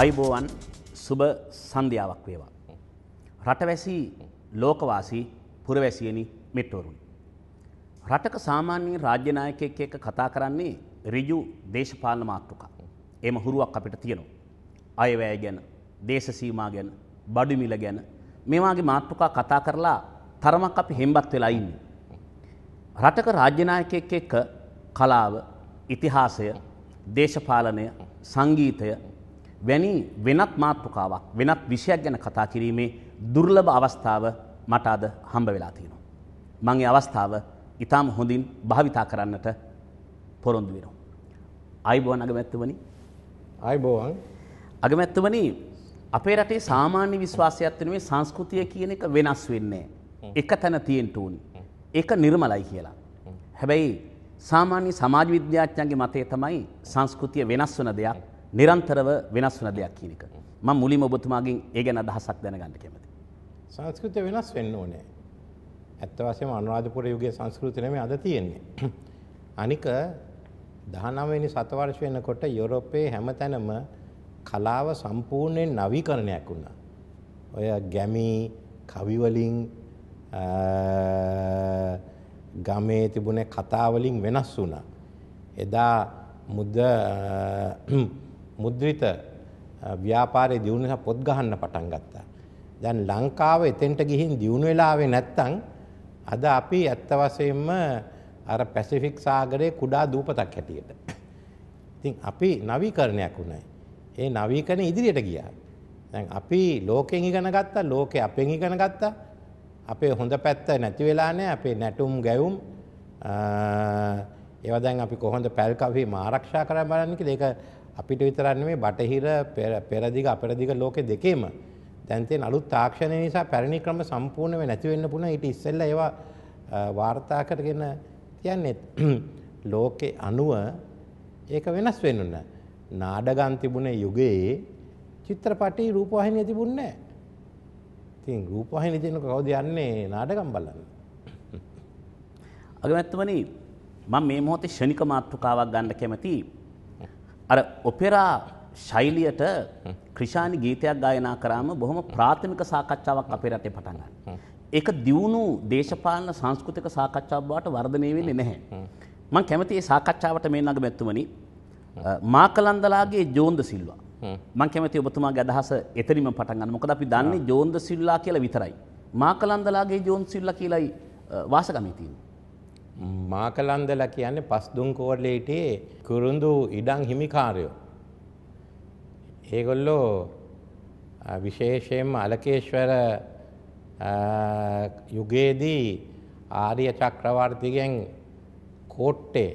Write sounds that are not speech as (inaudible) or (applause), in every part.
අයිබෝවන් සුබ සන්ධ්‍යාවක් වේවා. රටවැසි ලෝකවාසී පුරවැසියනි මෙට්ටෝරුන්. රටක සාමාන්‍යයෙන් රාජ්‍යනායකයෙක් එක්ක කතා කරන්නේ ඍජු දේශපාලන මාතෘකා. එහෙම හුරුවක් අපිට තියෙනවා. අයවැය ගැන, දේශ සීමා ගැන, බඩු මිල ගැන මේ වගේ මාතෘකා කතා කරලා තරමක් අපි හෙම්බත් වෙලා ඉන්නේ. රටක රාජ්‍යනායකයෙක් එක්ක කලාව, ඉතිහාසය, දේශපාලනය, සංගීතය වැනි වෙනත් මාතෘකාවක් වෙනත් විෂයක් ගැන කතා කිරීමේ දුර්ලභ අවස්ථාව මට අද හම්බ වෙලා තියෙනවා. මම මේ අවස්ථාව ඊටාම් හොඳින් භාවිතා කරන්නට පොරොන්දු වෙනවා. ආයිබෝන් අගමැතිවනි. ආයිබෝන් අගමැතිවනි අපේ රටේ සාමාන්‍ය විශ්වාසයත් වෙනුවේ සංස්කෘතිය කියන එක වෙනස් වෙන්නේ එක තැන තියෙන්න ඕනි. ඒක නිර්මලයි කියලා. හැබැයි සාමාන්‍ය සමාජ විද්‍යාඥයන්ගේ මතය තමයි සංස්කෘතිය වෙනස් වෙන දෙයක්. නිරන්තරව වෙනස් වන දෙයක් කියනක. ම මුලිම ඔබතුමාගින් ඒ ගැන අදහසක් දැනගන්න කැමති. සංස්කෘතිය වෙනස් වෙන්න ඕනේ. ඇත්තවසම අනුරාධපුර යුගගේ සංස්කෘතිනම අද තියෙන්නේ. (clears throat) අනික දහනවනි සතවර්ශ වෙනකොට යුරෝපයේ හැම තැනම කලාව සම්පූර්ණයෙන් නවීකරණයක් වුණා. ඔය ගැමී කවිවලින් ගමේ තිබුණ කතාවලින් වෙනස් වුණා. එදා මුද මුද්‍රිත ව්‍යාපාරයේ දියුණු නිසා පොත් ගහන්න පටන් ගත්තා. දැන් ලංකාව එතෙන්ට ගිහින් දියුණු වෙලාවේ නැත්තම් අද අපි ඇත්ත වශයෙන්ම අර පැසිෆික් සාගරයේ කුඩා දූපතක් හැටියට. ඉතින් අපි නවීකරණයක් උනායි. ඒ නවීකරණය ඉදිරියට ගියා. දැන් අපි ලෝකෙන් ඉගෙන ගත්තා, ලෝකෙ අපෙන් ඉගෙන ගත්තා. අපේ හොඳ පැත්ත නැති වෙලා නැහැ. අපේ නැටුම් ගැයුම් ඒවා දැන් අපි කොහොමද පැල්කවීම ආරක්ෂා කරන්න බලන්නේ කියලා ඒක අපිට විතරන්න මේ බටහිර පෙරදිග අපරදිග ලෝකෙ දෙකේම දැන්තෙන් අලුත් තාක්ෂණය නිසා පැරණි ක්‍රම සම්පූර්ණව නැතිවෙන්න පුුණ ඉට ඉස්සෙල්ල ඒවා වාර්තා කරගෙන තියන්නේ (clears throat) ලෝකෙ අනුව ඒක වෙනස් වෙන්නන්න. නාඩගන් තිබුණ යුගයේ චිත්‍රපටි රූපවාහිනය තිබුන්නේ. තින් රූපවාහිනය තියනක කවුද යන්නේ නාඩගම් බලන්න. අගමැත්තවනි මම මේ මොහොතේ ෂණික මාතෘකාවක් ගන්න කැමතියි. අර ඔපෙරා ශෛලියට ක්‍රිෂාණි ගීතයක් ගායනා කරාම බොහොම ප්‍රාථමික සාකච්ඡාවක් අපේ රටේ පටන් ගන්නවා. ඒක දියුණු දේශපාලන සංස්කෘතික සාකච්ඡාවක් බවට වර්ධනය වෙන්නේ නැහැ. මම කැමතියි මේ සාකච්ඡාවට මේ නගමැතුමනි මාකලන්දලාගේ ජෝන්ද සිල්වා. මම කැමතියි ඔබතුමාගේ අදහස එතනින්ම පටන් ගන්න. මොකද අපි දන්නේ ජෝන්ද සිල්වා කියලා විතරයි. මාකලන්දලාගේ ජෝන් සිල්වා කියලායි වාසගමේ තියෙන්නේ. මාකලන්දලා කියන්නේ පස්දුම් කෝල්ලේ හිටියේ කුරුඳු ඉඩම් හිමිකාරයෝ. ඒගොල්ලෝ විශේෂයෙන්ම අලකේශ්වර යුගයේදී ආර්ය චක්‍රවර්තිගෙන් කෝට්ටේ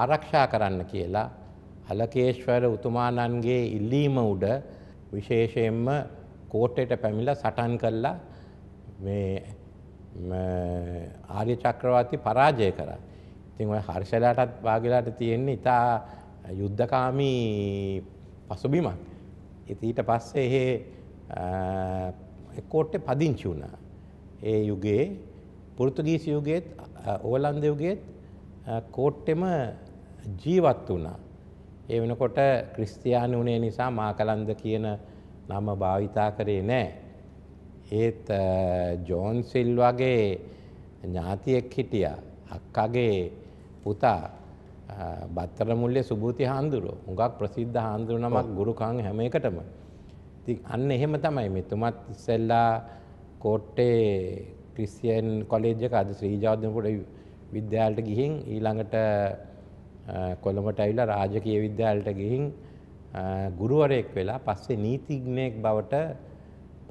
ආරක්ෂා කරන්න කියලා අලකේශ්වර උතුමාණන්ගේ ඉල්ලීම උඩ විශේෂයෙන්ම කෝට්ටේට පැමිණලා සටන් කළා මේ ආර්ය චක්‍රවර්ති පරාජය කරා. ඉතින් ඔය හර්ෂලාටත් වාගලාට තියෙන්නේ ඉතා යුද්ධකාමී පසුබිමක්. ඉතින් ඊට පස්සේ එහේ කෝට්ටේ පදිංචි වුණා. ඒ යුගයේ පෘතුගීසි යුගයේත් ඕලන්ද යුගයේත් කෝට්ටෙම ජීවත් වුණා. ඒ වෙනකොට ක්‍රිස්තියානි වුණේ නිසා මාකලන්ද කියන නම භාවිතා කරේ නැහැ. ඒත් ජෝන් සිල් වගේ ඥාතියෙක් හිටිය අක්කගේ පුතා බත්තර මුල්ලේ සුභූති හාමුදුරුවෝ හුඟක් ප්‍රසිද්ධ හාමුදුරුවෝ නමක් ගුරුකම් හැම එකටම. ඉතින් අන්න එහෙම තමයි මෙතුමත් ඉස්සෙල්ලා කෝට්ටේ ක්‍රිස්තියන් කොලෙජ් එක අද ශ්‍රී ජයවර්ධනපුර විද්‍යාලයට ගිහින් ඊළඟට කොළඹට ඇවිල්ලා රාජකීය විද්‍යාලයට ගිහින් ගුරුවරයෙක් වෙලා පස්සේ නීතිඥයෙක් බවට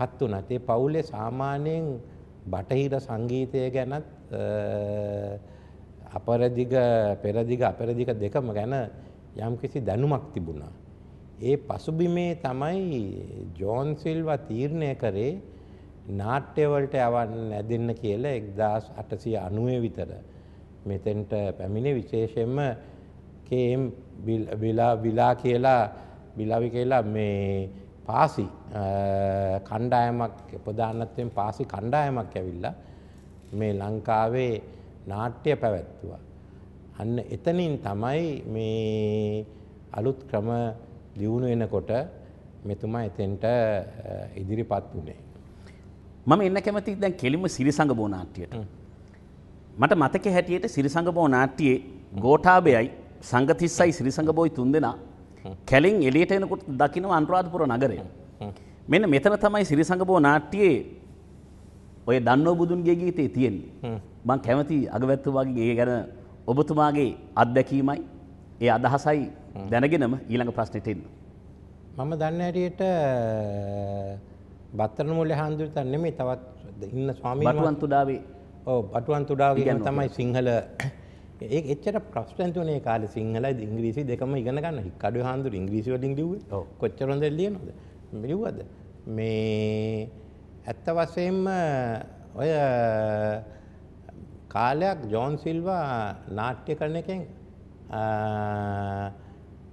පත් වුණත් ඒ පවුලේ සාමාන්‍යයෙන් බටහිර සංගීතය ගැනත් අපරදිග පෙරදිග අපරදිග දෙකම ගැන යම්කිසි දැනුමක් තිබුණා. ඒ පසුබිමේ තමයි ජෝන් සිල්වා තීරණය කරේ නාට්‍යවලට යවන්න ඇදෙන්න කියලා 1890 විතර මෙතෙන්ට පැමිණි විශේෂයෙන්ම කේම් විලා විලා කියලා විලාවි කියලා මේ පාසි කණ්ඩායමක් ප්‍රධානත්වයෙන් පාසි කණ්ඩායමක් ඇවිල්ලා මේ ලංකාවේ නාට්‍ය පැවැත්තුවා. අන්න එතනින් තමයි මේ අලුත් ක්‍රම දියුණු එනකොට මෙතුමා එතෙන්ට ඉදිරිපත් වුණේ. මම එන්න කැමති දැන් කෙලිම සිරිසඟබෝ නාට්‍යයට. මට මතක හැටියට සිරිසඟබෝ නාට්‍යයේ ගෝඨාභයයි සංගතිස්සයි සිරිසඟබෝයි තුන්දෙනා කැලින් එලියට එනකුට දකිනව අන්රාධපුර නගරය. මෙන්න මෙතන තමයි සිරිසඟපෝ නාට්‍යයේ ඔය දන්නෝ බුදුන්ගේ ගීතේ තියෙන්නේ. මං කැමති අගවැත්තුවාගේ ඒ ගැන ඔබතුමාගේ අත්දැකීමයි ඒ අදහසයි දැනගෙනම ඊළඟ ප්‍රශ්නෙට එන්න. මම දන්න හැටියට බත්තරන මුල්ලේ හාමුදුරුවෝ නෙමෙයි තවත් ඉන්න ස්වාමීන් වහන්සේ බටුවන් තුඩාවේ ඔව් බටුවන් තුඩාවේ කියන්නේ තමයි සිංහල ඒ එච්චර ප්‍රශ්න තුනේ කාලේ සිංහලයි ඉංග්‍රීසි දෙකම ඉගෙන ගන්න හික්කඩුවේ හාමුදුරු ඉංග්‍රීසි වලින් ලිව්වේ කොච්චර හොඳට ලියනවද ලිව්වද මේ ඇත්ත වශයෙන්ම ඔය කාලයක් ජෝන් සිල්වා නාට්‍ය කරන එකෙන්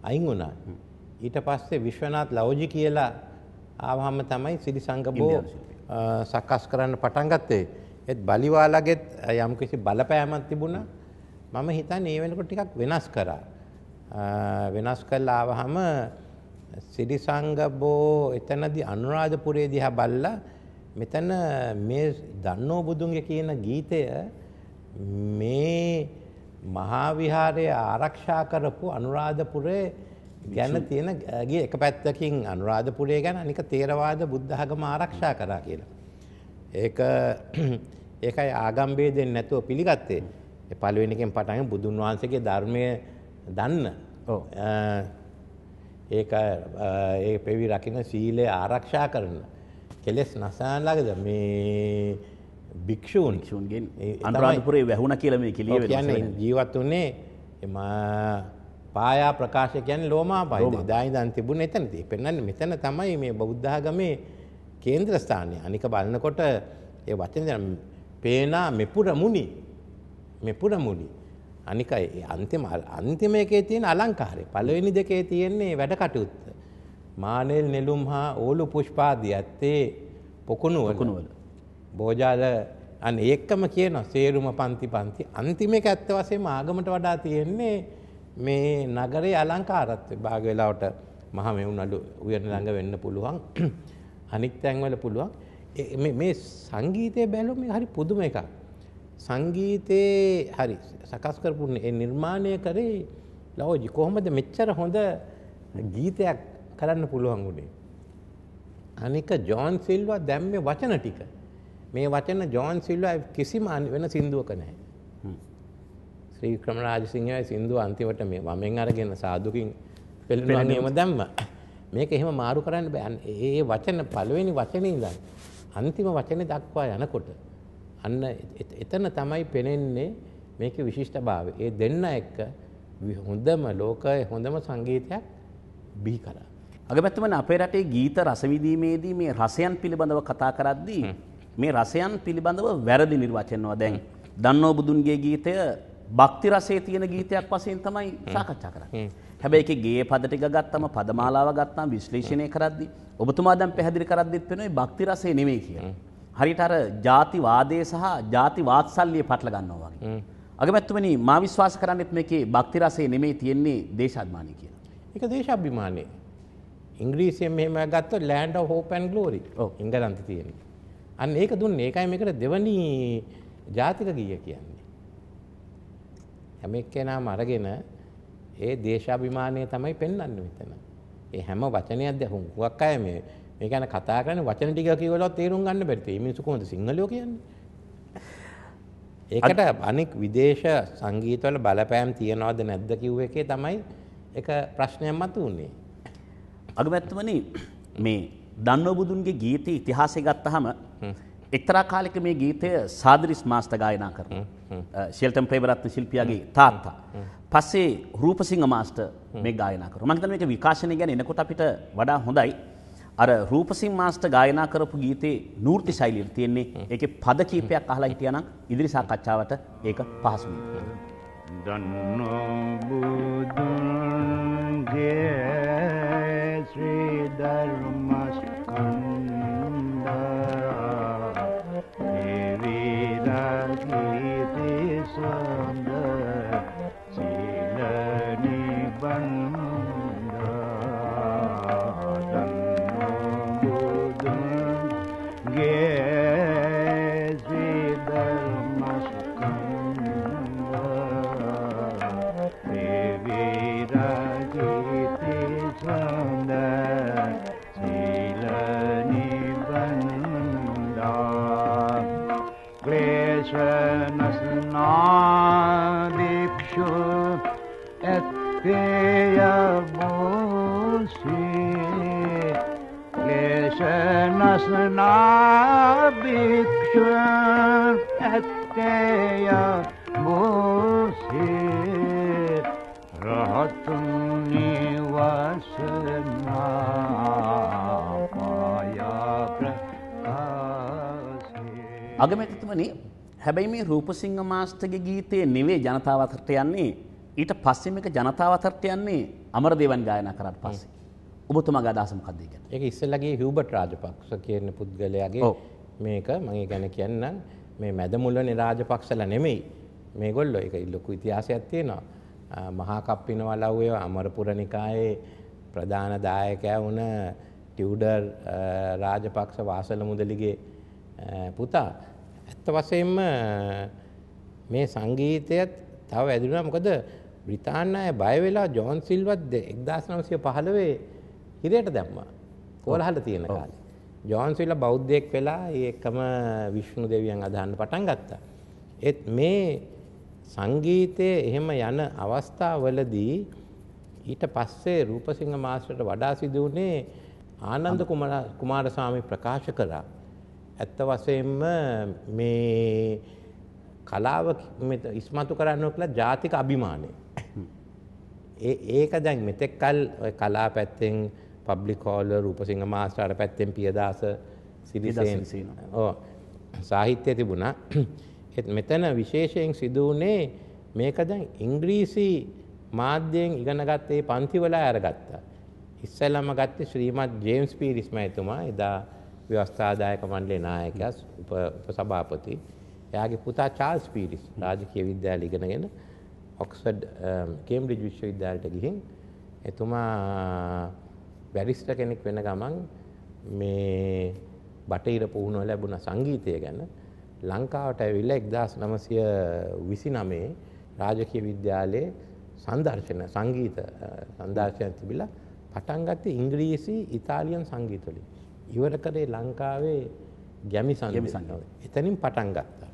අයින් වුණා ඊට පස්සේ විශ්වනාත් ලවෝජි කියලා ආවහම තමයි සිරිසංගබෝ සකස් කරන්න පටන් ගත්තේ ඒත් බලිවාලගෙත් යම්කිසි බලපෑමක් තිබුණා මම හිතන්නේ ඒ වෙනකොට ටිකක් වෙනස් කරා. වෙනස් කරලා ආවහම සිරිසංගබෝ එතනදී අනුරාධපුරේ දිහා බැලලා මෙතන මේ දන්නෝ බුදුන්ගේ කියන ගීතය මේ මහා විහාරය ආරක්ෂා කරපු අනුරාධපුරේ ගැන තියෙන ගේ එක පැත්තකින් අනුරාධපුරේ ගැන අනික තේරවාද බුද්ධහගම ආරක්ෂා කරා කියලා. ඒක (clears throat) ඒකයි ආගම්බේදෙන් නැතුව පිළිගත්තේ. ඒ පළවෙනි එකෙන් පටන් බුදුන් වහන්සේගේ ධර්මය දන්න. ඔව්. ඒක ඒ පෙවි රකින්න සීලය ආරක්ෂා කරන කෙලෙස් නසාලාගද මේ භික්ෂූන් ක්ෂූන්ගෙන් අනුරාධපුරේ වැහුණ කියලා මේ කිලිය කියන්නේ ජීවත් වුණේ පායා ප්‍රකාශ කියන්නේ ලෝමාපයි. දායිදන් තිබුණ එතනදී. පෙන්වන්නේ මෙතන තමයි මේ බෞද්ධඝමේ කේන්ද්‍රස්ථානය. අනික බලනකොට ඒ වචන පේනා මෙපුර මුනි මේ පුරමුණි. අනිකයි අන්තිම අන්තිම එකේ තියෙන අලංකාරය. පළවෙනි දෙකේ තියෙන්නේ වැඩ කටයුත්ත. මානෙල් නෙළුම් හා ඕලු පුෂ්පාදී ඇත්තේ පොකුණුවල. බෝජාල අන්න ඒකම කියන සේරුම පන්ති පන්ති අන්තිම එක ඇත්ත වශයෙන්ම ආගමට වඩා තියෙන්නේ මේ නගරේ අලංකාරත්වය. භාග වෙලාවට මහා මෙවුනඩු උයන ළඟ වෙන්න පුළුවන්. අනික් තැන්වල පුළුවන්. මේ සංගීතය බැලුවම හරි පුදුම එකක්. සංගීතයේ හරි සකස් කරපු නිර්මාණය කරේ ලෝජි කොහොමද මෙච්චර හොඳ ගීතයක් කරන්න පුළුවන් වුණේ. අනික ජෝන් සිල්වා දැම්මේ වචන ටික. මේ වචන ජෝන් සිල්වා කිසිම වෙන සින්දුවක නැහැ. ශ්‍රී ක්‍රමරාජ සිංහයි සින්දුව අන්තිමට මේ වමෙන් අරගෙන සාදුකින් පෙළෙනවා නියම දැම්ම. මේක එහෙම මාරු කරන්න බෑ. ඒ වචන පළවෙනි වචනේ ඉඳන් අන්තිම වචනේ දක්වා යනකොට අන්න එතන තමයි පෙනෙන්නේ මේක විශිෂ්ට භාව. ඒ දෙන්න එක්ක හොඳම ලෝකය හොඳම සංගීතයක් බිහි කරා. අගමැතුමන අපේ රටේ ගීත රසවිදීමේදී මේ රසයන් පිළිබඳව කතා කරද්දී මේ රසයන් පිළිබඳව වැරදි නිර්වචනව දැන් දන්නෝ බුදුන්ගේ ගීතය භක්ති රසයේ තියෙන ගීතයක් වශයෙන් තමයි සාකච්ඡා කරන්නේ. හැබැයි ඒකේ ගේය පද ටික ගත්තම පදමාලාව ගත්තම විශ්ලේෂණය කරද්දී ඔබතුමා දැන් පැහැදිලි කරද්දිත් වෙනවා භක්ති රසය නෙමෙයි කියලා. හරියට අර ಜಾතිවාදයේ සහ ಜಾති වාත්සල්‍යය පටල ගන්නවා වගේ. අගමැතිතුමනි මා විශ්වාස කරන්නේත් මේකේ භක්ති රසය නෙමෙයි තියෙන්නේ දේශාභිමානය කියලා. ඒක දේශාභිමානය. ඉංග්‍රීසියෙන් මෙහෙම ගත්තොත් land of hope and glory. ඔව් ඉංගලන්තේ තියෙන්නේ. අන්න ඒක දුන්නේ ඒකයි මේකට දෙවනි ජාතික ගීය කියන්නේ. හැම එක්කෙනාම අරගෙන ඒ දේශාභිමානය තමයි පෙන්වන්නේ මෙතන. ඒ හැම වචනයක් දැහුම් හුඟක් අය මේ මේ ගැන කතා කරන්නේ වචන ටික කියවලවත් තේරුම් ගන්න බැරි තියෙන්නේ. මිනිස්සු කොහොමද සිංහලෝ කියන්නේ? ඒකට අනෙක් විදේශ සංගීතවල බලපෑම් තියනවද නැද්ද කිව්ව එකේ තමයි එක ප්‍රශ්නයක් මතුවුනේ. අගමැතිතුමනි මේ දන්නෝබුදුන්ගේ ගීතේ ඉතිහාසය ගත්තහම එක්තරා කාලෙක මේ ගීතය සාදරිස් මාස්ත ගායනා කරනවා. ෂෙල්ටන් ප්‍රේමරත්න ශිල්පියාගේ තාත්තා. පස්සේ රූපසිංහ මාස්ටර් මේ ගායනා කරනවා. මම හිතන්නේ මේක විකාශනය ගැන එනකොට අපිට වඩා හොඳයි. අර රූපසිං මාස්ටර් ගායනා කරපු ගීතේ නූර්ති ශෛලියට තියෙන්නේ ඒකේ පද කීපයක් අහලා හිටියනම් ඉදිරි සාකච්ඡාවට ඒක පහසුයි. දන්නෝ බුදුන් Aşkın ette ya bu sir Rahatın නිවසනා අගමැතිතුමනි හැබැයි මේ රූපසිංහ මාස්ටර්ගේ ගීතේ නෙවෙයි ජනතාව අතරට යන්නේ ඊට පස්සේ මේක ජනතාව අතරට යන්නේ අමරදේවන් ගායනා කරාට පස්සේ ඔබතුමාගේ අදහස මොකක්ද ඒක? ඒක ඉස්සෙල්ලාගේ හියුබට් රාජපක්ෂ කියන පුද්ගලයාගේ මේක මම ගැන කියන්නම් මේ මැද මුලනේ රාජපක්ෂලා නෙමෙයි මේගොල්ලෝ ඒක ලොකු ඉතිහාසයක් තියෙනවා. මහා කප්පින වලව්වේ අමරපුර නිකායේ ප්‍රධාන දායකයා වුණ ටියුඩර් රාජපක්ෂ වාසල මුදලිගේ පුතා. ඇත්ත වශයෙන්ම මේ සංගීතයත් තව ඇදුණා මොකද බ්‍රිතාන්‍ය අය බය වෙලා ජෝන් සිල්වත් 1915 හිරයට දැම්මා. කොලහල තියෙන කාලේ. ජෝන්ස්විල බෞද්ධයෙක් වෙලා ඒ එකම විශ්ණු දෙවියන් අදහන්න පටන් ගත්තා. ඒත් මේ සංගීතයේ එහෙම යන අවස්ථාවවලදී ඊට පස්සේ රූපසිංහ මාස්ටර්ට වඩා සිදු වුණේ ආනන්ද කුමාරස්වාමී ප්‍රකාශ කළා. ඇත්ත වශයෙන්ම මේ කලාව ඉස්මතු කරන්න කියලා ජාතික අභිමානය. ඒක දැන් මෙතෙක් කල් කලා පැත්තෙන් පබ්ලිකෝල්ල රූපසිංහ මාස්ටාට පැත්තෙන් පියදාස සිරිසේන් ඕ සාහිත්‍යය තිබුණ එත් මෙතන විශේෂයෙන් සිදුවනේ මේකදැන් ඉංග්‍රීසි මාධ්‍යයෙන් ඉගෙනගත්තේ පන්තිවලා ඇරගත්තා. ඉස්සල්ලම ගත්ත ශ්‍රීමත් ජේම්ස් පීරිස්ම එතුමා එදා ව්‍යවස්ථාදායක මණ්ඩලේ නායකයස් උපසභාපති එයාගේ පුතා චාල්ස් පීරිස් රාජකීය විද්‍යාල ඉගෙනගෙන ඔක්ස්ෆඩ් කේම්බ්‍රිජ් විශ්වවිද්‍යාලයට ගිහින් එතුමා බැරිස්ට කෙනෙක් වෙන ගමන් මේ බටහිර පුහුණුව ලැබුණ සංගීතය ගැන ලංකාවට ඇවිල්ල එක්දස් නමසය විසි නමේ රාජකය විද්‍යාලයේ සංදර්ශන සංගීත සංදර්ශයන් තිබිල පටන්ගත්ත ඉංග්‍රීසි ඉතාලියන් සංගීතොලින්. ඉවර කරේ ලංකාවේ ගැමි සංගමි සංගව. එතනින් පටන් ගත්තා.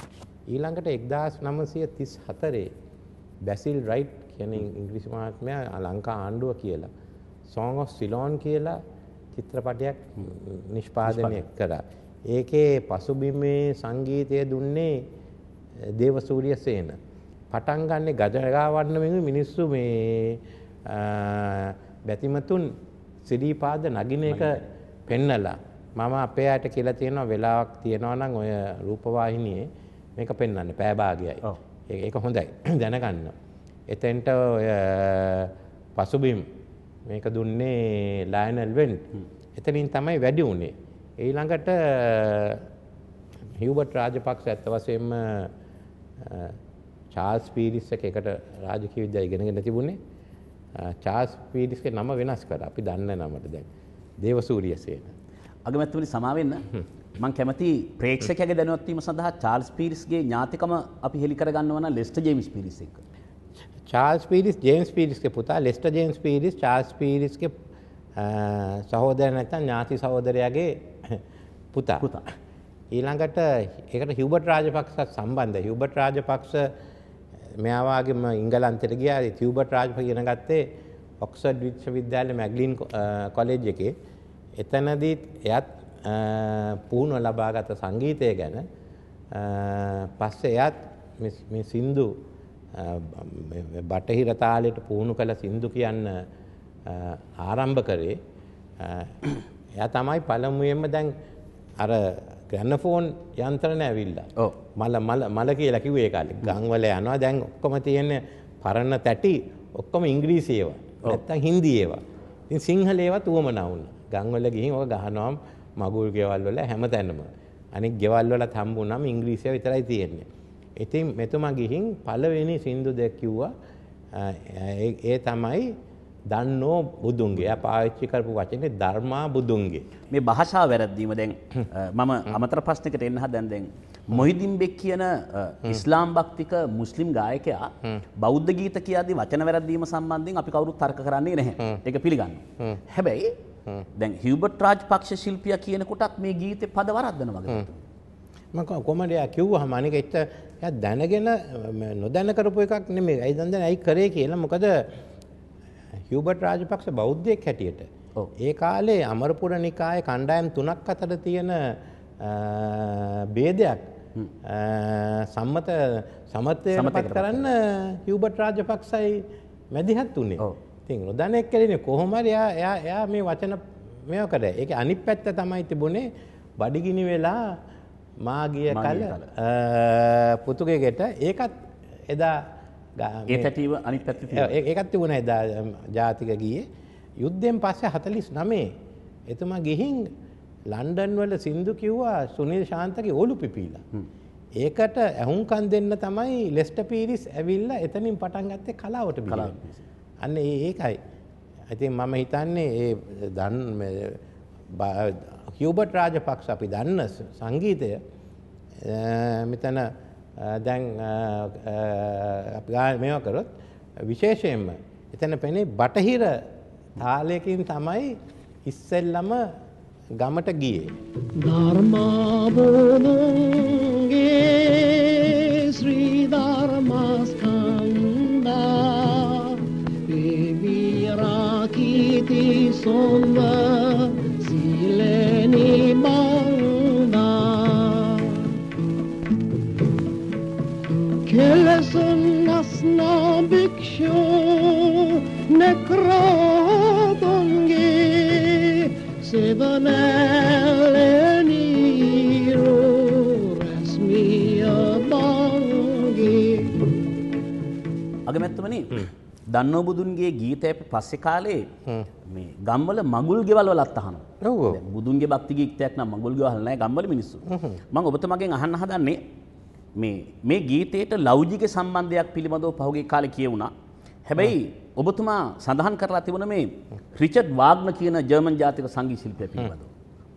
ඊළඟට එක්දස් නමසය තිස් හතරේ බැසිල් රයිට් කියන ඉංග්‍රිසි මාත්මය ලංකා ආණ්ඩුව කියලා සෝන් ඔෆ් සිලෝන් කියලා චිත්‍රපටයක් නිෂ්පාදනය කරා. ඒකේ පසුබිමේ සංගීතය දුන්නේ දේවසූරිය සේන. පටන් ගන්න ගජගාවන්නමෙන් මිනිස්සු මේ බැතිමතුන් සිරීපාද නගින එක පෙන්නලා. මම අපේ අයට කියලා තියෙනවා වෙලාවක් තියෙනවා නම් ඔය රූපවාහිනියේ මේක පෙන්වන්න පෑභාගයයි. ඒක හොඳයි (clears throat) දැනගන්න. එතෙන්ට ඔය පසුබිම් මේක දුන්නේ ලයනල් වෙන් එතනින් තමයි වැඩි වුණේ ඊළඟට හිවබට් රාජපක්ෂ ඇත්ත වශයෙන්ම චාල්ස් පීරිස් එක එකට රාජකීය විද්‍යාව ඉගෙනගෙන තිබුණේ චාල්ස් පීරිස්ගේ නම වෙනස් කරා අපි දන්න නමට දැන් දේවසූරියසේන අගමැතිතුමනි සමා වෙන්න මං කැමති ප්‍රේක්ෂකයාගේ දැනුවත් වීම සඳහා චාල්ස් පීරිස්ගේ ඥාතිකම අපි හෙලි කරගන්නවා නම් ලෙස්ටර් ජේම්ස් පීරිස් එක්ක චාල්ස් පීරිස් ජේම්ස් පීරිස්ගේ පුතා ලෙස්ට ජේම්ස් පීරිස් චාල්ස් පීරිස්ගේ සහෝදර නැත්තම් ඥාති සහෝදරයාගේ පුතා. පුතා. ඊළඟට ඒකට හිව්බට් රාජපක්ෂත් සම්බන්ධයි. හිව්බට් රාජපක්ෂ මෙයාවාගේම ඉංගලන්තයට ගියා. හිව්බට් රාජපක්ෂ ඉගෙන ගත්තේ ඔක්ස්ෆර්ඩ් විශ්වවිද්‍යාලයේ මැග්ලින් කොලෙජ් එකේ. එතනදීත් එයත් පුහුණුව ලබාගත සංගීතය ගැන පස්සේ එයත් මේ සින්දු බටහිර තාලෙට පුහුණු කළ සින්දු කියන්න ආරම්භ කරේ එයා තමයි පළමුුවෙන්ම දැන් අර ග්‍රැන්නෆෝන් යන්ත්‍රණ ඇවිල්ලා මල මල මල කිය ලකිව ඒකාල ගංවල යනවා දැන් ඔක්කොම තියෙන පරණ තැටි ඔක්කොම ඉංග්‍රීසියව නැත්තන් හින්දි ඒවා ඉතින් සිංහල ඒවත් උවමනවුන්න ගංවල ගිහින් ඔක ගහනවාම් මගුල් ගෙවල් වල හැම තැනම අනික් ගෙවල් වලත් හම්බුනම ඉංග්‍රීසිය විතරයි තියෙන්නේ ඉතින් මෙතුමා ගිහින් පළවෙනි සින්දු දෙක කිව්වා. ඒ තමයි දන්නෝ බුදුන්ගේ. එයා පාවිච්චි කරපු වචනේ ධර්මා බුදුන්ගේ. මේ භාෂාව වැරද්දීම දැන් (clears throat) මම අමතර ප්‍රශ්නයකට එන්න හදන දැන් මොහිදින් බෙක් කියන ඉස්ලාම් භක්තික මුස්ලිම් ගායකයා බෞද්ධ ගීත කියද්දී වචන වැරද්දීම සම්බන්ධයෙන් අපි කවුරුත් තර්ක කරන්නේ නැහැ. ඒක පිළිගන්නවා. හැබැයි දැන් හිවබට් රාජ් පක්ෂ ශිල්පියා කියනකොටත් මේ ගීතේ පද වරද්දනවා වගේ. මම කොමඩයා කිව්වහම අනික එයා දැනගෙන නොදැන කරපු එකක් නෙමෙයි. ඇයි දන්ද ඇයි කරේ කියලා. මොකද හියුබට් රාජපක්ෂ බෞද්ධයෙක් හැටියට ඒ කාලේ අමරපුර නිකායේ කණ්ඩායම් තුනක් අතර තියෙන ભેදයක් සම්මත සමතය පත් කරන්න හිවබට රාජපක්ෂයි මැදිහත් වන්නේ ති නොදනෙක් කරෙන කොහොමර එයා මේ වචන මෙය කර ඒ අනි පැත්ත තමයි තිබුණේ බඩිගිනි වෙලා මාගිය කල පුතුගේගෙට ඒකත් එදා ඒටීව අනි ඒකත් තිබුණ එදා ජාතික ගිය යුද්ධයෙන් පස්සේ හතලිස් නමේ එතුමා ගිහින් ලන්ඩන් වල සින්දු කිව්වා සුනිල් ශාන්තක ඕලු පිපීලා. ඒකට ඇහුන්කන් දෙන්න තමයි ලෙස්ට පීරිස් ඇවිල්ල එතනින් පටන් ගත්තේ කලාවට බිලා. අන්න ඒකයි. ඇති මම හිතන්නේ ඒ දන් කියවබට් රාජපක්ෂ අපි දන්න සංගීතය මෙතන දැන් මේවා කරොත් විශේෂයෙන්ම එතන පෙනේ බටහිර තාලයකින් තමයි ඉස්සෙල්ලම ගමට ගියේ. ධර්මාබෝධගේ ශ්‍රීධර්මස්කන්දා පේවිරාකීති සොන්වා νεκρό τον γη σε βανέλενη ρασμία බංගි අගමැත්තමනි දන්නෝ බුදුන්ගේ ගීතය පස්සෙ කාලේ මේ ගම්වල මගුල් ගෙවල් වලත් අහනවා. බුදුන්ගේ භක්ති ගීතයක් නම් මගුල් ගෙවල් නැහැ ගම්වල මිනිස්සු. මම ඔබතුමාගෙන් අහන්න හදන්නේ මේ මේ ගීතයට ලෞජික සම්බන්ධයක් පිළිබඳව පහුගිය කාලේ කියුණා. හැබැයි ඔබතුමා සඳහන් කරලා තිබුණ මේ රිචඩ් වාග්න කියන ජර්මන් ජාතික සංගීත ශිල්පියා පිළිබඳව.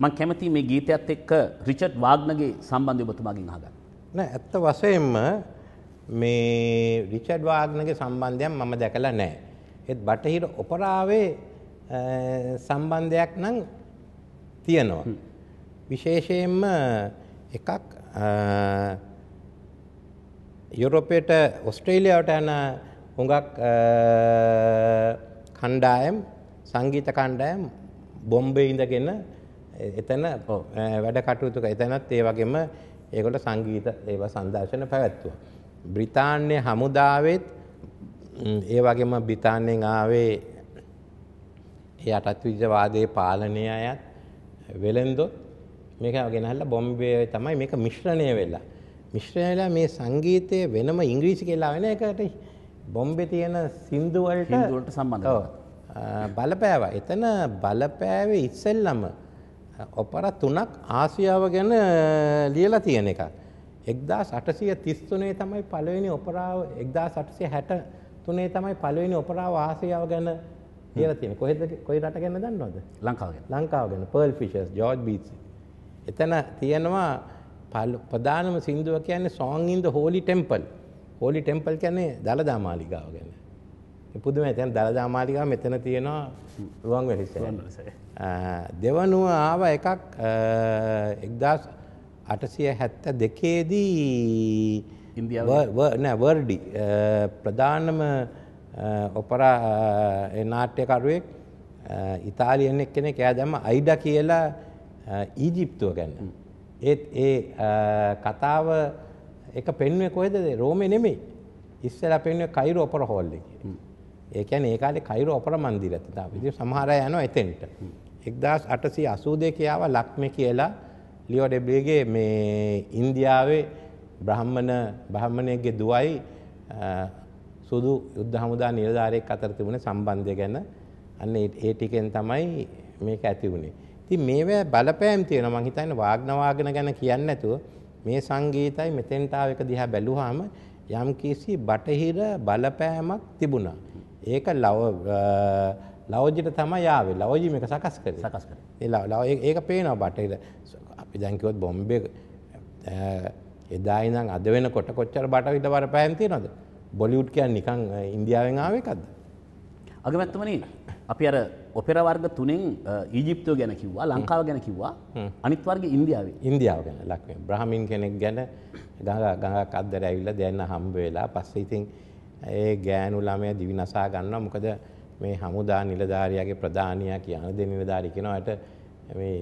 මම කැමතියි මේ ගීතයත් එක්ක රිචඩ් වාග්නගේ සම්බන්ධය ඔබතුමාගෙන් අහගන්න. නෑ ඇත්ත වශයෙන්ම මේ රිචඩ් වාග්නගේ සම්බන්ධයක් මම දැකලා නෑ. ඒත් බටහිර ඔපරාවේ සම්බන්ධයක් නම් තියෙනවා. විශේෂයෙන්ම එකක් යුරෝපයට ඔස්ට්‍රේලියාවට යන හුඟක් කණ්ඩායම් සංගීත කණ්ඩායම් බොම්බේ ඉඳගෙන එතන වැඩ කටයුතු එතනත් ඒ වගේම ඒගොල්ලෝ සංගීත ඒව සංදර්ශන පැවැත්තුවා. බ්‍රිතාන්‍ය හමුදාවෙත් ඒ වගේම බ්‍රිතාන්‍යයෙන් ආවේ ඒ අටත්විජවාදයේ පාලනය අයත් වෙළෙන්දොත් මේක ගෙනහල්ලා බොම්බේ තමයි මේක මිශ්‍රණය වෙලා. මිශ්‍රණය වෙලා මේ සංගීතය වෙනම ඉංග්‍රීසි කියලා වෙන එකට බොම්බෙ තියෙන සින්දුවලට සින්දුවලට සම්බන්ධ බලපෑවා. එතන බලපෑවේ ඉස්සෙල්ලම ඔපර තුනක් ආසියාව ගැන ලියලා තියෙන එකක්. 1833 තමයි පළවෙනි ඔපරාව 1863 තමයි පළවෙනි ඔපරාව ආසියාව ගැන කියලා තියෙන කොහෙද කොයි රට ගැන දන්නවද ලංකාව ගැන ලංකාව ගැන පර්ල් ෆිෂර්ස් ජෝර්ජ් බීච් එතන තියෙනවා ප්‍රධානම සින්දුව කියන්නේ song in the holy temple holy temple කියන්නේ දළදා මාලිගාව ගැන. පුදුමයි දැන් දළදා මාලිගාව මෙතන තියෙනවා රුවන්වැලිස. දෙවනුව ආව එකක් 1872 දී ඉන්දියාව නෑ වර්ඩි ප්‍රධානම ඔපරා නාට්‍යකරුවෙක් ඉතාලියෙන් එක්කෙනෙක් එයා දැම්ම අයිඩා කියලා ඊජිප්තුව ගැන. ඒත් ඒ කතාව එක පෙන්ුවේ කොහෙද රෝමේ නෙමෙයි. ඉස්සෙල්ලා පෙන්ුවේ කයිරෝ ඔපර හෝල් එකේ. ඒ කියන්නේ ඒ කාලේ කයිරෝ ඔපර මන්දිරය තිබා. ඉතින් සමහර අය යනවා එතෙන්ට. 1882 ආව ලක්මේ කියලා ලියෝ ඩෙබ්ලීගේ මේ ඉන්දියාවේ බ්‍රාහ්මණ බ්‍රාහ්මණයෙක්ගේ දුවයි සුදු යුද්ධ හමුදා නිලධාරියෙක් අතර තිබුණ සම්බන්ධය ගැන අන්න ඒ ටිකෙන් තමයි මේක ඇති වුණේ. ඉතින් මේවැ බලපෑම් තියෙනවා මං හිතන්නේ වාග්න වාගන ගැන කියන්නේ නැතුව මේ සංගීතයි මෙතෙන්ට ආව එක දිහා බැලුවාම යම් කිසි බටහිර බලපෑමක් තිබුණා. ඒක ලව ලවජිට තමයි ආවේ. ලවජි මේක සකස් කරේ. සකස් කරේ. ඒ ලව ඒක පේනවා බටහිර. අපි දැන් කිව්වොත් බොම්බේ එදා ඉඳන් අද වෙනකොට කොච්චර බටහිර බලපෑම් තියෙනවද? බොලිවුඩ් කියන්නේ නිකන් ඉන්දියාවෙන් ආව එකක්ද? අගමැතිතුමනි අපි අර ඔපෙර වර්ග තුනෙන් ඊජිප්තෝ ගැන කිව්වා ලංකාව ගැන කිව්වා අනිත් වර්ග ඉන්දියාවේ ඉන්දියාව ගැන ලක්වේ බ්‍රහමින් කෙනෙක් ගැන ගඟක් අද්දර ඇවිල්ලා දැන්න හම්බ වෙලා පස්සේ ඉතින් ඒ ගෑනු ළමයා දිවි නසා ගන්නවා මොකද මේ හමුදා නිලධාරියාගේ ප්‍රධානියා කියන දේ නිලධාරී කියනවාට මේ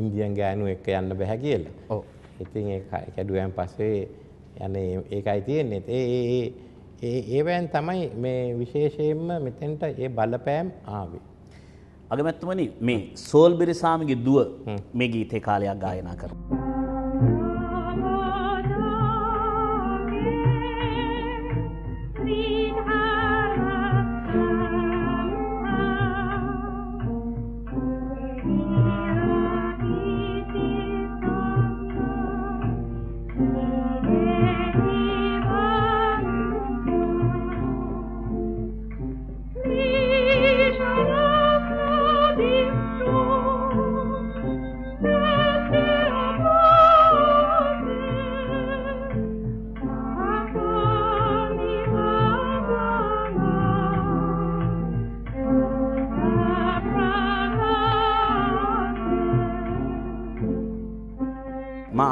ඉන්දියන් ගෑනු එක්ක යන්න බෑ කියලා. ඔව්. ඉතින් ඒ කැඩුවෙන් පස්සේ යන්නේ ඒකයි තියෙන්නේ. ඒ ඒ ඒ ඒවෑන් තමයි මේ විශේෂයෙන්ම මෙතෙන්ට ඒ බලපෑම් ආවේ. අගමැත්තුමනි මේ සෝල් බිරිසාමිගේ දුව මේ ගීතේ කාලයක් ගායනා කරනවා.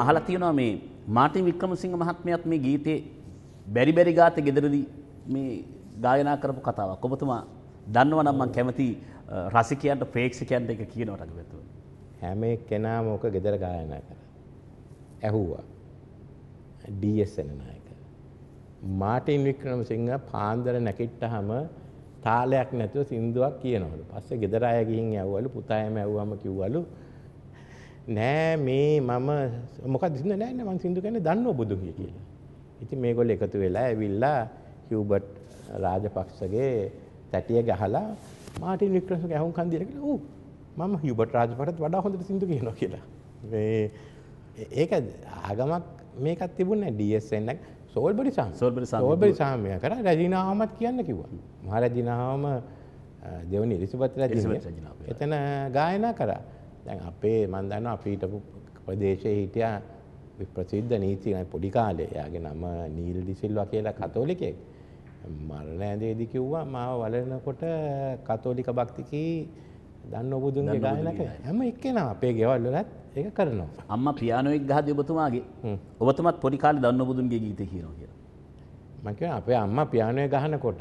අහලා තියෙනවා මේ මාටින් වික්‍රමසිංහ මහත්මයාත් මේ ගීතේ බැරි බැරි ගාතේ ගෙදරදී මේ ගායනා කරපු කතාවක්. ඔබතුමා දන්නවා නම් මම කැමති රසිකයන්ට ප්‍රේක්ෂකයන්ට ඒක කියනවට අගවතුන. හැම කෙනාම ඔක ගෙදර ගායනා කරා. ඇහුවා. ඩී.එස්.එන නායක. මාටින් වික්‍රමසිංහ පාන්දර නැගිට්ටාම තාලයක් නැතුව සින්දුවක් කියනවලු. පස්සේ ගෙදර අය ගිහින් ඇහුවලු පුතා එම ඇහුවම කිව්වලු නෑ මේ මම මොකක්ද සින්දු නෑ නෑ මං සින්දු කියන්නේ දන්නෝ බුදු කිය කියලා. ඉතින් මේගොල්ලෝ එකතු වෙලා ඇවිල්ලා හියුබර්ට් රාජපක්ෂගේ තැටිය ගහලා මාටින් වික්‍රමගේ ඇහුම් කන්දියට කියලා ඌ මම හියුබර්ට් රාජපක්ෂට වඩා හොඳට සින්දු කියනවා කියලා. මේ ඒක ආගමක් මේකක් තිබුණේ DSN එක සෝල්බරි සාම සෝල්බරි සාම සෝල්බරි සාම කරා රජිනාවමත් කියන්න කිව්වා. මහරජිනාවම දෙවනි එලිසබත් රජිනාව. එතන ගායනා කරා. දැන් අපේ මන් දන්නවා අපි හිටපු ප්‍රදේශයේ හිටියා ප්‍රසිද්ධ නීතිඥ පොඩි කාලේ එයාගේ නම නීල් දිසිල්වා කියලා කතෝලිකයෙක් මරණයේදී කිව්වා මාව වළලනකොට කතෝලික භක්තිකී දන්න ඔබුදුන්ගේ ගායනක හැම එක්කෙනා අපේ ගෙවල් වලත් ඒක කරනවා. අම්මා පියානෝ එක ගහදී ඔබතුමාගේ ඔබතුමත් පොඩි කාලේ දන්න ඔබුදුන්ගේ ගීත කියනවා කියලා. මම කියනවා අපේ අම්මා පියානෝ ගහනකොට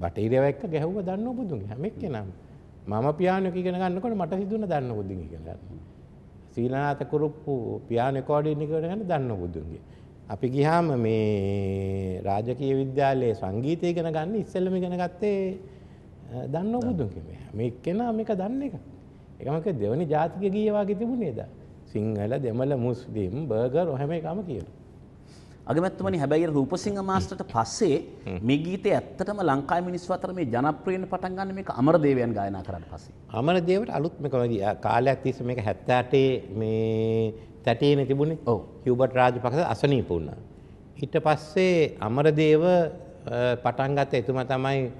බටීරයව එක්ක ගැහුවා දන්න ඔබුදුන්ගේ හැම එක්කෙනාම. මම පියානක ඉගෙන ගන්නකොට මට සිදුවන දන්න බුදුන් ඉගෙන ගන්න. සීලනාත කුරුප්පු පියානෝ රෙකෝඩින් ඉගෙන ගන්න දන්න බුදුන්ගේ. අපි ගියාම මේ රාජකීය විද්‍යාලයේ සංගීතය ඉගෙන ගන්න ඉස්සෙල්ලම ඉගෙන ගත්තේ දන්න බුදුන් කිව්වේ. මේක කෙනා මේක දන්න එක. ඒකම කිය දෙවනි ජාතික ගීය වගේ තිබුණේ දා. සිංහල දෙමළ මුස්ලිම් බර්ගර් ඔහම එකම කියනවා. අගමැත්තුමනි හැබැයි රූපසිංහ මාස්ටර්ට පස්සේ මේ ගීතේ ඇත්තටම ලංකාවේ මිනිස්සු අතර මේ ජනප්‍රිය වෙන්න පටන් ගන්න මේක අමරදේවයන් ගායනා කරාට පස්සේ. අමරදේවට අලුත් මේක කාලයක් තිස්සේ මේක 78 මේ තැටේනේ තිබුණේ. ඔව්. හියුබට් රාජපක්ෂ අසනීප වුණා. ඊට පස්සේ අමරදේව පටන් ගත්ත එතුමා තමයි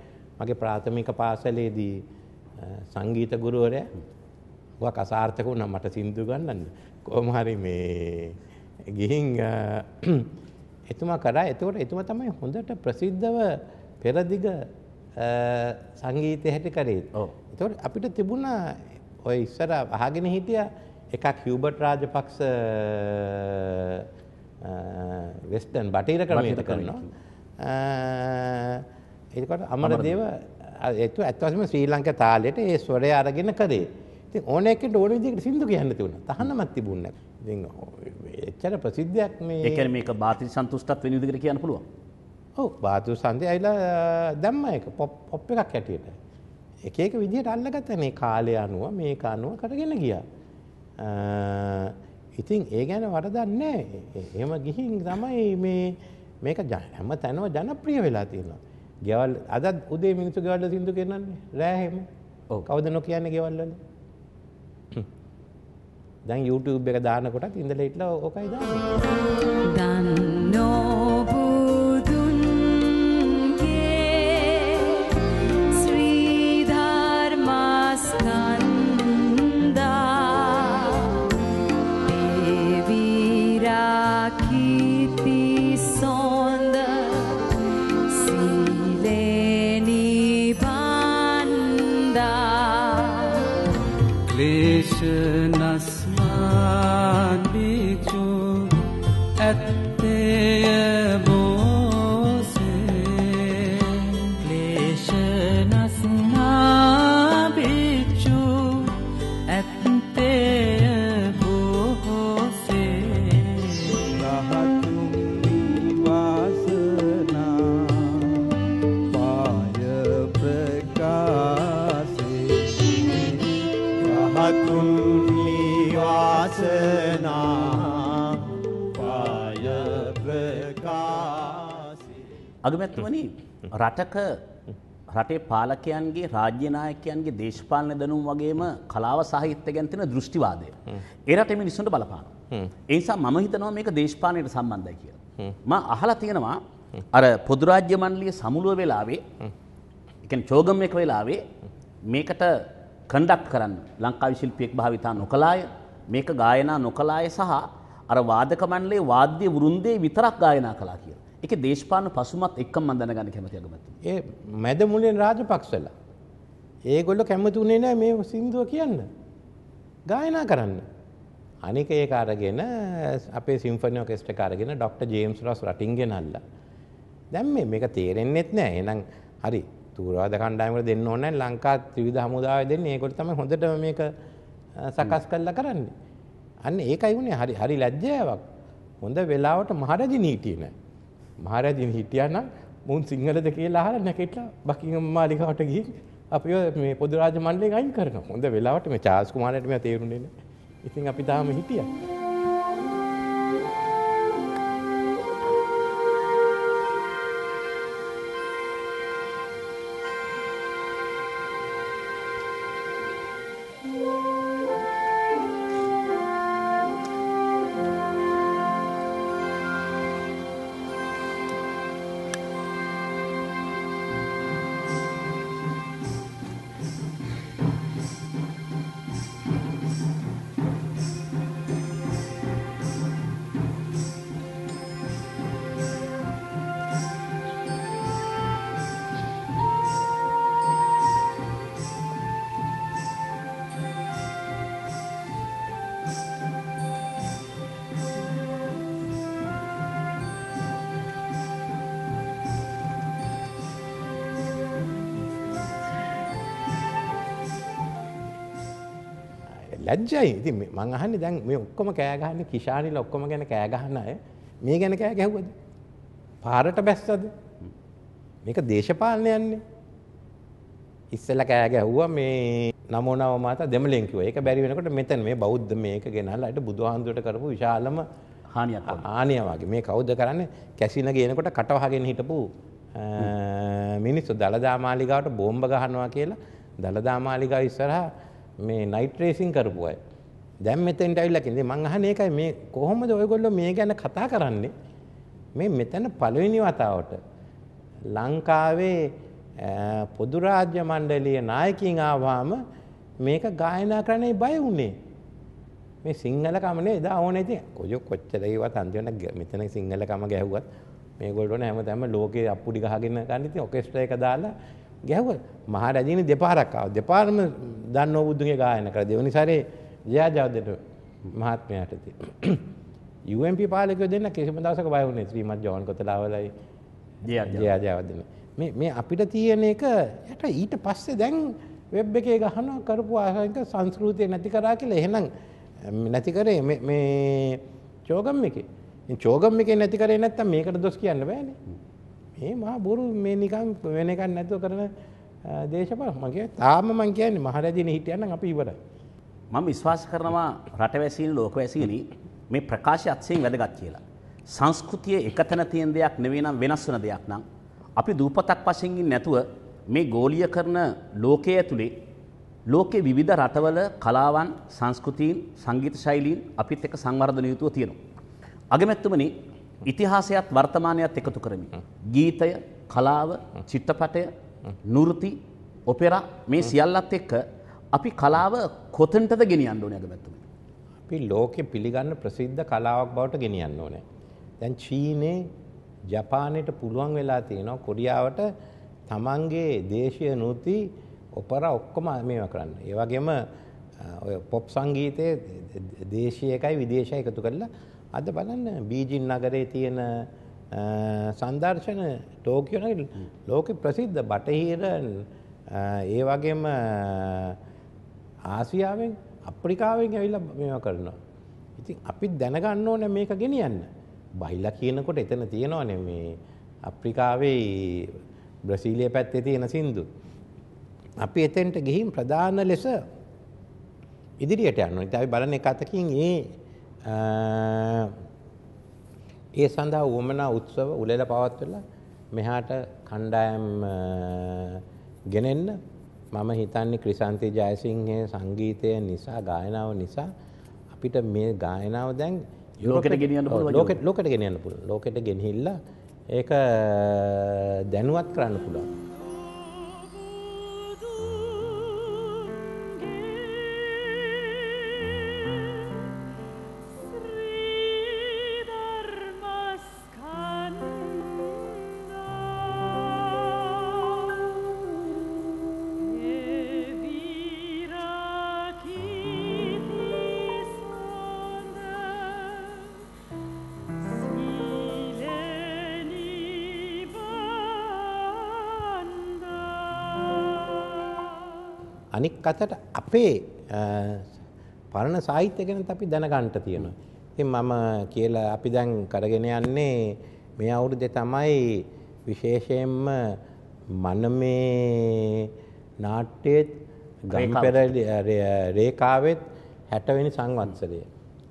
මගේ ප්‍රාථමික පාසලේදී සංගීත ගුරුවරයා. ඔවා කසාර්ථක වුණා මට සින්දු ගන්නන්න. කොහොම හරි මේ ගිහින් එතුමා කරා එතකොට එතුමා තමයි හොඳට ප්‍රසිද්ධව පෙරදිග සංගීතය හැට කරේ. එතකොට අපිට තිබුණා ඔය ඉස්සර අහගෙන හිටිය එකක් හියුබට් රාජපක්ෂ වෙස්ටර්න් බටීර ක්‍රමයට කරනවා. එතකොට අමරදේව ඒතු ඇත්ත වශයෙන්ම ශ්‍රී ලංකා තාලෙට ඒ ස්වරය අරගෙන කරේ. ඉතින් ඕන එකට ඕන විදිහකට සින්දු කියන්න තිබුණා. තහනමක් තිබුණේ නැහැ. එච්චර ප්‍රසිද්ධයක් මේ එකන මේක බාති සන්තුෂ්ටත් වෙන විදිහට කියන්න පුළුවන්. ඔව් බාතු සන්දේ ඇවිලා දැම්ම එක පොප් එකක් හැටියට. එක එක විදිහට අල්ලගත්තා මේ කාලය අනුව මේක අනුව කරගෙන ගියා. ඉතින් ඒ ගැන වරදන්නේ එහෙම ගිහින් තමයි මේ මේක හැම තැනම ජනප්‍රිය වෙලා තියෙනවා. ගෙවල් අදත් උදේ මිනිස්සු ගෙවල් සින්දු කියනන්නේ. රෑ එහෙම. ඔව්. කවුද නොකියන්නේ ගෙවල් වල? දැන් YouTube එක දානකොටත් ඉඳලා ඉట్లా ඕකයි දාන්නේ. දාන්න අගමැත්තුවනි රටක රටේ පාලකයන්ගේ රාජ්‍යනායකයන්ගේ දේශපාලන දැනුම් වගේම කලාව සාහිත්‍ය ගැන තියෙන දෘෂ්ටිවාදය. ඒ රටේ මිනිස්සුන්ට බලපානවා. ඒ නිසා මම හිතනවා මේක දේශපාලනයට සම්බන්ධයි කියලා. මම අහලා තියෙනවා අර පොදු රාජ්‍ය මණ්ඩලයේ සමුළුව වෙලාවේ ඒ කියන්නේ චෝගම් එක වෙලාවේ මේකට කන්ඩක්ට් කරන්න ලංකාවේ ශිල්පියෙක් භාවිතා නොකළාය. මේක ගායනා නොකළාය සහ අර වාදක මණ්ඩලයේ වාද්‍ය වෘන්දේ විතරක් ගායනා කළා කියලා. එක දේශපාන පසුමත් එක්කම් මන්දනගන්න කැමති අගමැති. ඒ මැද මුලෙන් රාජපක්ෂල. ඒගොල්ල කැමති උනේ නෑ මේ සින්දුව කියන්න. ගායනා කරන්න. අනික ඒ අරගෙන අපේ සිම්ෆනි ඔකෙස්ට්‍රේ අරගෙන ඩොක්ටර් ජේම්ස් රොස් රටින් ගෙනල්ලා. දැන් මේ මේක තේරෙන්නෙත් නෑ. එහෙනම් හරි තූරවාද කණ්ඩායමකට දෙන්න ඕනේ නැහැ ලංකා ත්‍රිවිධ හමුදාවේ දෙන්නේ. ඒකට තමයි හොඳට මේක සකස් කරලා කරන්නේ. අන්න ඒකයි උනේ හරි හරි ලැජ්ජාවක්. හොඳ වෙලාවට මහරජිනී හිටියේ නෑ. මහරජින් හිටියනම් මුන් සිංහලද කියලා අහලා නැකෙట్లా බකින්ගම් මාලිකාවට ගිහින් අපිව මේ පොදු රාජ මණ්ඩලයෙන් අයින් කරනවා. හොඳ වෙලාවට මේ චාස් කුමාරයාට මේ තේරුණේ නැහැ. ඉතින් අපි තාම හිටියා. ලැජ්ජයි ඉතින් මං අහන්නේ දැන් මේ ඔක්කොම කෑ ගහන්නේ කිෂානිල ඔක්කොම ගැන කෑ ගහන අය මේ ගැන කෑ ගැහුවද පාරට බැස්සද මේක දේශපාලන යන්නේ ඉස්සෙල්ලා කෑ ගැහුවා මේ නමෝ නව මාතා දෙමළෙන් කිව්වා ඒක බැරි වෙනකොට මෙතන මේ බෞද්ධ මේක ගෙනල්ලා ඊට බුදුහාමුදුරට කරපු විශාලම හානියක් හානිය වගේ මේ කවුද කරන්නේ කැසින ගේනකොට කටවහගෙන හිටපු මිනිස්සු දලදා මාලිගාවට බෝම්බ ගහනවා කියලා දලදා මාලිගාව ඉස්සරහා මේ නයිට් රේසින් කරපු අය. දැන් මෙතෙන්ට ඇවිල්ලා කියන්නේ මං අහන්නේ ඒකයි මේ කොහොමද ඔයගොල්ලෝ මේ ගැන කතා කරන්නේ? මේ මෙතන පළවෙනි වතාවට ලංකාවේ පොදු රාජ්‍ය මණ්ඩලීය නායකින් ආවම මේක ගායනා කරන්නේ බය වුණේ. මේ සිංහල කමනේ එදා ඕනේ ඉතින් කොය කොච්චර ඒවත් අන්තිමට මෙතන සිංහල කම ගැහුවත් මේගොල්ලෝ නේ හැමදාම ලෝකේ අප්පුඩි ගහගෙන ගන්න ඉතින් ඔකෙස්ට්‍රා එක දාලා ගැහුවා. මහරජිනේ දෙපාරක් ආවා. දෙපාරම දන්නෝ බුදුන්ගේ ගායන කර දෙවනි සැරේ ජයජවදට මහත්මයාට ති. UMP පාලකව දෙන්න කිසිම දවසක බය වුණේ ශ්‍රීමත් ජෝන් කොතලාවලයි ජයජවදන. මේ අපිට තියෙන එක යට ඊට පස්සේ දැන් වෙබ් එකේ ගහන කරපු ආසක සංස්කෘතිය නැති කරා කියලා එහෙනම් නැති කරේ මේ චෝගම් එක. චෝගම් එක නැති කරේ නැත්තම් මේකට දොස් කියන්න බෑනේ. මේ මහා බොරු මේ නිකම් වෙන එකක් නැතුව කරන දේශපාල මගේ තාම මං කියන්නේ මහරජින හිටියනම් අපි ඉවරයි. මම විශ්වාස කරනවා රටවැසියන් ලෝකවැසියනි මේ ප්‍රකාශය අත්සයෙන් වැදගත් කියලා. සංස්කෘතිය එකතන තියෙන දෙයක් නෙවෙයි නම් වෙනස් වෙන දෙයක් නම් අපි දූපතක් වශයෙන් නැතුව මේ ගෝලීය කරන ලෝකයේ ඇතුලේ ලෝකේ විවිධ රටවල කලාවන් සංස්කෘතීන් සංගීත ශෛලීන් අපිත් එක්ක සංවර්ධනය යුතුව තියෙනවා. අගමැත්තුමනි ඉතිහාසයත් වර්තමානයත් එකතු කරමින් ගීතය, කලාව, චිත්‍රපටය, නෘති ඔපෙරා මේ සියල්ලත් එක්ක අපි කලාව කොතන්ටද ගෙනියන්න ඕනේ අගමැතුම. අපි ලෝකෙ පිළිගන්න ප්‍රසිද්ධ කලාවක් බවට ගෙනියන්න ඕනේ. දැන් චීනේ ජපානයට පුළුවන් වෙලා තියෙනවා කොරියාවට තමන්ගේ දේශීය නෘති ඔපෙරා ඔක්කොම මේවා කරන්න. ඒ වගේම ඔය පොප් සංගීතයේ දේශීය එකයි විදේශය එකතු කරලා අද බලන්න බීජින් නගරේ තියෙන සංදර්ශන ටෝකියන ලෝක ප්‍රසිද්ධ බටහිර ඒ වගේම ආසියාවෙන් අප්‍රිකාවෙන් ඇවිල්ල මෙම කරනවා. ඉතින් අපිත් දැනගන්න ඕන මේක ගෙනියන්න. බහිල්ල කියනකොට එතන තියෙනවන මේ අප්‍රිකාවේ බ්‍රසීලිය පැත්තේ තියෙන සින්දු. අපි එතෙන්ට ගිහින් ප්‍රධාන ලෙස ඉදිරියට යන්න ඉතයි බලන එකතකින් ඒ ඒ සඳහා වුමනා උත්සව උලෙල පවත්වලා මෙහාට කණ්ඩායම් ගෙනෙන්න මම හිතන්නේ ක්‍රිසාන්ති ජයසිංහගේ සංගීතය නිසා ගායනාව නිසා අපිට මේ ගායනාව දැන් ලෝකෙට ගෙනියන්න පුළුවන් ලෝකෙට ගෙනියන්න පුළුවන් ලෝකෙට ගෙනහිල්ලා ඒක දැනුවත් කරන්න පුළුවන් අනික් අතට අපේ පරණ සාහිත්‍ය ගැනත් අපි දැනගන්ට තියෙනවා. ඉතින් මම කියලා අපි දැන් කරගෙන යන්නේ මේ අවුරුද්දේ තමයි විශේෂයෙන්ම මනමේ නාට්‍යයේ ගම්පෙරළි රේඛාවෙත් 60 වෙනි සංවත්සරය.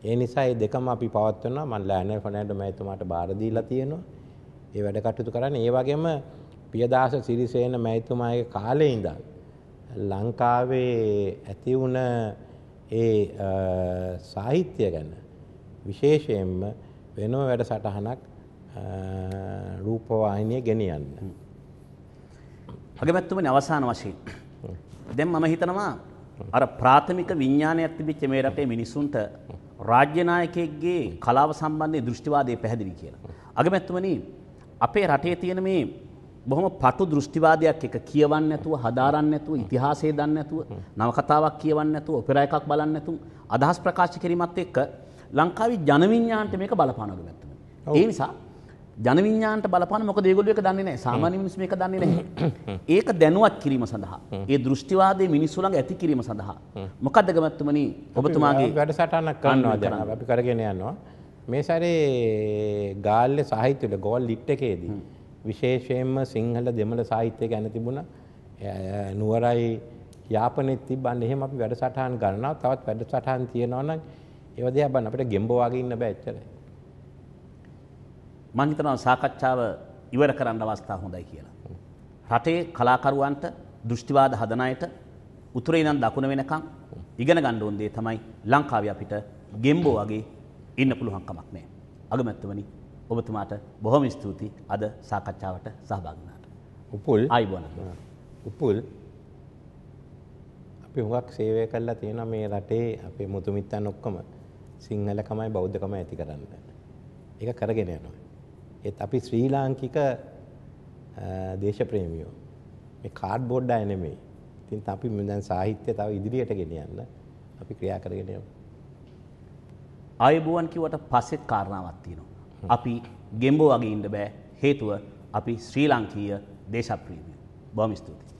ඒ නිසා මේ දෙකම අපි පවත්වනවා. මම ලෑනල් ෆර්නැන්ඩෝ මහතුමාට බාර දීලා තියෙනවා. ඒ වැඩ කටයුතු කරන්නේ. ඒ වගේම පියදාස සිරිසේන මහතුමාගේ කාලේ ඉඳන් ලංකාවේ ඇති වුණ ඒ සාහිත්‍ය ගැන විශේෂයෙන්ම වෙනම වැඩ සටහනක් රූපවාහිනිය ගෙනියන්න. අගමැත්තුමනි අවසාන වශයෙන් දැන් මම හිතනවා අර ප්‍රාථමික විඥානයක් තිබිච්ච මේ රටේ මිනිසුන්ට රාජ්‍ය නායකයෙක්ගේ කලාව සම්බන්ධයෙන් දෘෂ්ටිවාදය පැහැදිලි කියලා. අගමැත්තුමනි අපේ රටේ තියෙන මේ බොහොම පටු දෘෂ්ටිවාදයක් එක කියවන්න නැතුව හදාරන්න නැතුව ඉතිහාසය දන්න නැතුව නවකතාවක් කියවන්න නැතුව ඔපෙරා එකක් බලන්න නැතුව අදහස් ප්‍රකාශ කිරීමත් එක්ක ලංකාවේ ජනවිඤ්ඤාණයට මේක බලපානවලු නැත්තම්. ඒ නිසා ජනවිඤ්ඤාණයට බලපාන මොකද ඒගොල්ලෝ ඒක දන්නේ නැහැ. සාමාන්‍ය මිනිස්සු මේක දන්නේ නැහැ. ඒක දැනුවත් කිරීම සඳහා ඒ දෘෂ්ටිවාදයේ මිනිස්සු ළඟ ඇති කිරීම සඳහා මොකද්ද ගමැතුමනි ඔබතුමාගේ වැඩසටහනක් කරනවා දැන් අපි කරගෙන යනවා. මේ සැරේ ගාල්ලේ සාහිත්‍යවල ගෝල් ලිට් එකේදී විශේෂයෙන්ම සිංහල දෙමළ සාහිත්‍ය ගැන තිබුණ නුවරයි යාපනෙත් තිබ්බන්න එහෙම අපි වැඩසටහන් ගන්නවා තවත් වැඩසටහන් තියෙනවා නම් ඒව දෙයක් බලන්න අපිට ගෙම්බෝ වගේ ඉන්න බෑ එච්චර මම හිතනවා සාකච්ඡාව ඉවර කරන්න අවස්ථාව හොඳයි කියලා රටේ කලාකරුවන්ට දෘෂ්ටිවාද හදන අයට උතුරේ ඉඳන් දකුණ වෙනකන් ඉගෙන ගන්න ඕන දේ තමයි ලංකාවේ අපිට ගෙම්බෝ වගේ ඉන්න පුළුවන් කමක් නැහැ අගමැතිවනි ඔබතුමාට බොහොම ස්තුතියි අද සාකච්ඡාවට සහභාගී වුණාට. උපුල් ආයිබෝන. උපුල් අපි හුඟක් සේවය කරලා තියෙනවා මේ රටේ අපේ මුතු මිත්තන් ඔක්කොම සිංහලකමයි බෞද්ධකමයි ඇති කරන්න. ඒක කරගෙන යනවා. ඒත් අපි ශ්‍රී ලාංකික දේශප්‍රේමියෝ මේ කාඩ් බෝඩ් අය නෙමෙයි. ඉතින් අපි දැන් සාහිත්‍ය තව ඉදිරියට ගෙනියන්න අපි ක්‍රියා කරගෙන යමු. ආයුබෝවන් කිව්වට පස්සෙත් කාරණාවක් තියෙනවා. අපි ගෙම්බෝ වගේ ඉන්න බෑ හේතුව අපි ශ්‍රී ලංකීය දේශප්‍රීමය. බොහොම ස්තුතියි.